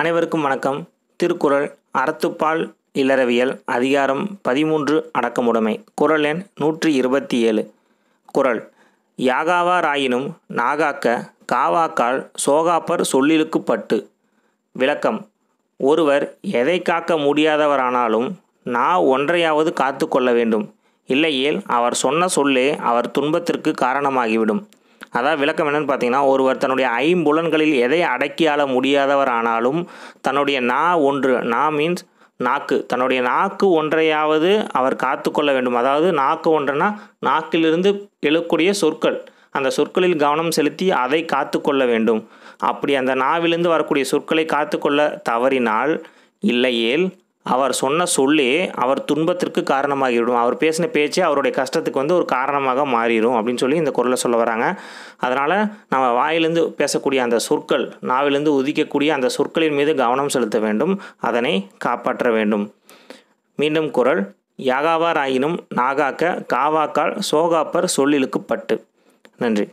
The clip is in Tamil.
அனைவருக்கும் வணக்கம் திருக்குறள் அறத்துப்பால் இல்லறவியல் அதிகாரம் பதிமூன்று அடக்கமுடைமை குரல் எண் நூற்றி இருபத்தி ஏழு குரல் யாகாவாராயினும் நாகாக்க காவாக்கால் சோகாப்பர் சொல்லிலுக்கு பட்டு விளக்கம் ஒருவர் எதை காக்க முடியாதவரானாலும் நா ஒன்றையாவது காத்து கொள்ள வேண்டும் இல்லையேல் அவர் சொன்ன சொல்லே அவர் துன்பத்திற்கு காரணமாகிவிடும் அதாவது விளக்கம் என்னென்னு பார்த்தீங்கன்னா ஒருவர் தன்னுடைய ஐம்புலன்களில் எதை அடக்கியாள முடியாதவர் ஆனாலும் தன்னுடைய நா ஒன்று நா மீன்ஸ் நாக்கு தன்னுடைய நாக்கு ஒன்றையாவது அவர் காத்துக்கொள்ள வேண்டும் அதாவது நாக்கு ஒன்றுன்னா நாக்கிலிருந்து எழுக்கூடிய சொற்கள் அந்த சொற்களில் கவனம் செலுத்தி அதை காத்துக்கொள்ள வேண்டும் அப்படி அந்த நாவிலிருந்து வரக்கூடிய சொற்களை கொள்ள தவறினால் இல்லையேல் அவர் சொன்ன சொல்லி அவர் துன்பத்திற்கு காரணமாகிவிடும் அவர் பேசின பேச்சு அவருடைய கஷ்டத்துக்கு வந்து ஒரு காரணமாக மாறிடும் அப்படின்னு சொல்லி இந்த குரலை சொல்ல வராங்க அதனால் நம்ம வாயிலிருந்து பேசக்கூடிய அந்த சொற்கள் நாவிலிருந்து உதிக்கக்கூடிய அந்த சொற்களின் மீது கவனம் செலுத்த வேண்டும் அதனை காப்பாற்ற வேண்டும் மீண்டும் குரல் யாகாவார் ஆயினும் நாகாக்க காவாக்கால் சோகாப்பர் சொல்லிலுக்கு பட்டு நன்றி